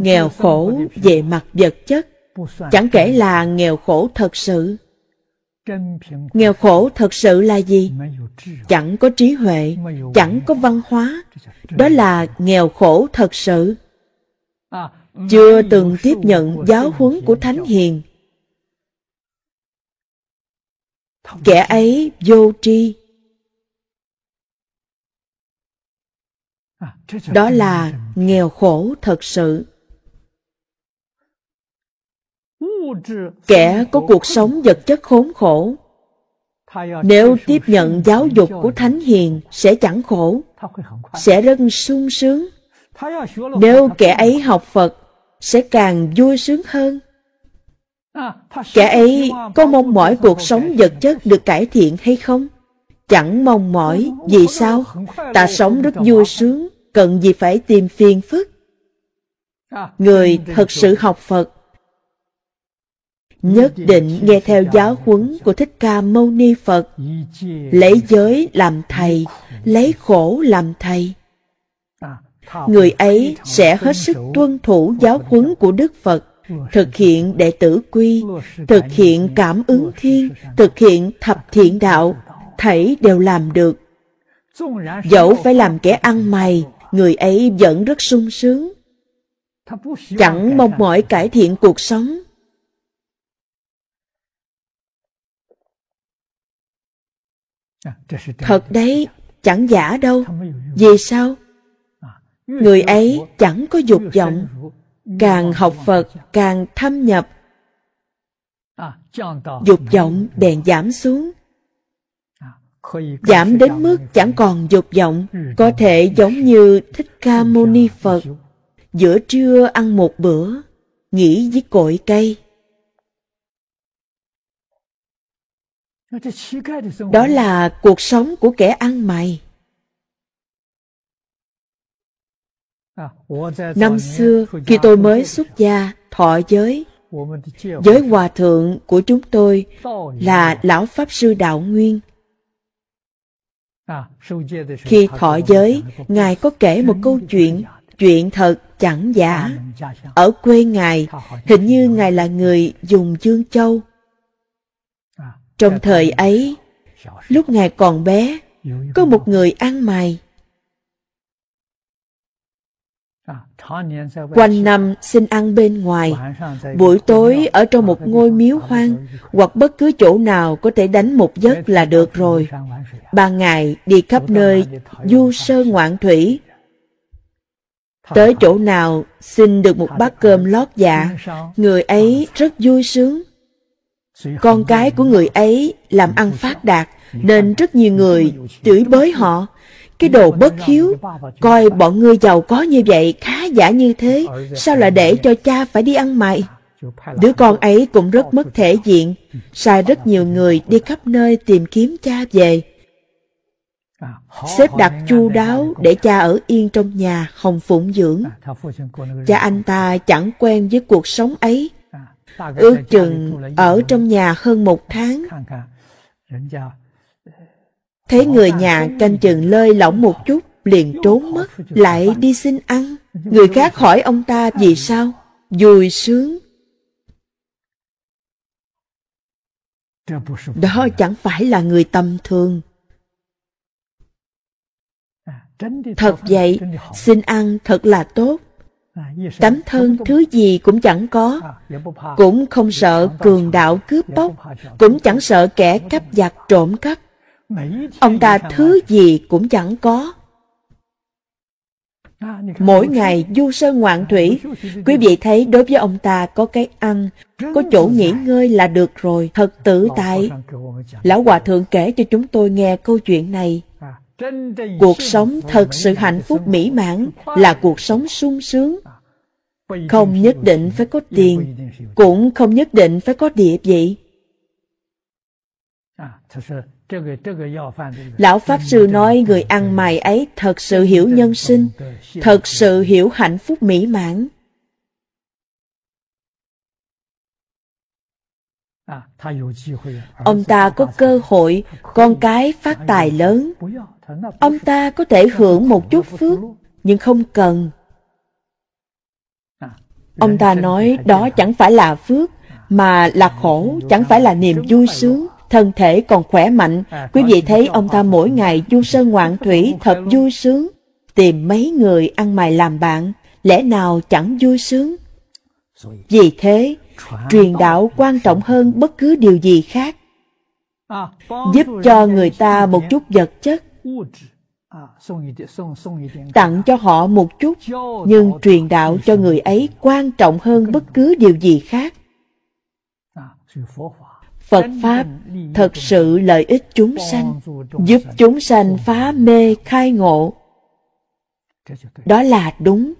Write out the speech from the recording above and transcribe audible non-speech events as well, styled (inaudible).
nghèo khổ về mặt vật chất chẳng kể là nghèo khổ thật sự nghèo khổ thật sự là gì chẳng có trí huệ chẳng có văn hóa đó là nghèo khổ thật sự chưa từng tiếp nhận giáo huấn của thánh hiền kẻ ấy vô tri đó là nghèo khổ thật sự kẻ có cuộc sống vật chất khốn khổ nếu tiếp nhận giáo dục của thánh hiền sẽ chẳng khổ sẽ rất sung sướng nếu kẻ ấy học phật sẽ càng vui sướng hơn kẻ ấy có mong mỏi cuộc sống vật chất được cải thiện hay không chẳng mong mỏi vì sao ta sống rất vui sướng cần gì phải tìm phiền phức. Người thật sự học Phật nhất định nghe theo giáo huấn của Thích Ca Mâu Ni Phật, lấy giới làm thầy, lấy khổ làm thầy. Người ấy sẽ hết sức tuân thủ giáo huấn của Đức Phật, thực hiện đệ tử quy, thực hiện cảm ứng thiên, thực hiện thập thiện đạo, thảy đều làm được. Dẫu phải làm kẻ ăn mày, người ấy vẫn rất sung sướng chẳng mong mỏi cải thiện cuộc sống thật đấy chẳng giả đâu vì sao người ấy chẳng có dục vọng càng học phật càng thâm nhập dục vọng bèn giảm xuống giảm đến mức chẳng còn dục vọng ừ, có thể giống như thích ca mâu ni phật giữa trưa ăn một bữa nghỉ với cội cây đó là cuộc sống của kẻ ăn mày năm xưa khi tôi mới xuất gia thọ giới giới hòa thượng của chúng tôi là lão pháp sư đạo nguyên À, Khi thọ giới, Ngài có kể một câu chuyện, chuyện thật chẳng giả. Ở quê Ngài, hình như Ngài là người dùng Dương Châu. À, Trong thời ấy, lúc Ngài còn bé, có một người ăn mày. À, Quanh năm xin ăn bên ngoài, buổi tối ở trong một ngôi miếu hoang hoặc bất cứ chỗ nào có thể đánh một giấc là được rồi. Ban ngày đi khắp nơi du sơ ngoạn thủy. Tới chỗ nào xin được một bát cơm lót dạ, người ấy rất vui sướng. Con cái của người ấy làm ăn phát đạt, nên rất nhiều người chửi bới họ cái đồ bất hiếu Coi bọn ngươi giàu có như vậy Khá giả như thế Sao lại để cho cha phải đi ăn mày Đứa con ấy cũng rất mất thể diện Sai rất nhiều người đi khắp nơi Tìm kiếm cha về Xếp đặt chu đáo Để cha ở yên trong nhà Hồng phụng dưỡng Cha anh ta chẳng quen với cuộc sống ấy Ước chừng ở trong nhà hơn một tháng Thấy người nhà canh chừng lơi lỏng một chút, liền trốn mất, lại đi xin ăn. Người khác hỏi ông ta vì sao? Vui sướng. Đó chẳng phải là người tầm thường. Thật vậy, xin ăn thật là tốt. Tấm thân thứ gì cũng chẳng có, cũng không sợ cường đạo cướp bóc, cũng chẳng sợ kẻ cắp giặc trộm cắp. Ông ta thứ gì cũng chẳng có. Mỗi ngày du sơn ngoạn thủy, quý vị thấy đối với ông ta có cái ăn, có chỗ nghỉ ngơi là được rồi, thật tự tại. Lão Hòa Thượng kể cho chúng tôi nghe câu chuyện này. Cuộc sống thật sự hạnh phúc mỹ mãn là cuộc sống sung sướng. Không nhất định phải có tiền, cũng không nhất định phải có địa vị. Lão Pháp Sư nói người ăn mày ấy thật sự hiểu nhân sinh, thật sự hiểu hạnh phúc mỹ mãn. Ông ta có cơ hội con cái phát tài lớn. Ông ta có thể (laughs) hưởng một chút phước, nhưng không cần. Ông ta nói đó chẳng phải là phước, mà là khổ, chẳng phải là niềm vui sướng thân thể còn khỏe mạnh. À, Quý vị thấy ông ta mỗi ngày du sơn ngoạn thủy thật vui sướng. Tìm mấy người ăn mày làm bạn, lẽ nào chẳng vui sướng? Vì thế, truyền đạo quan trọng hơn bất cứ điều gì khác. À, Giúp cho người ta một chút vật chất, à, tặng cho họ một chút, nhưng truyền đạo cho người ấy quan trọng hơn bất cứ điều gì khác. Phật Pháp thật sự lợi ích chúng sanh, giúp chúng sanh phá mê khai ngộ. Đó là đúng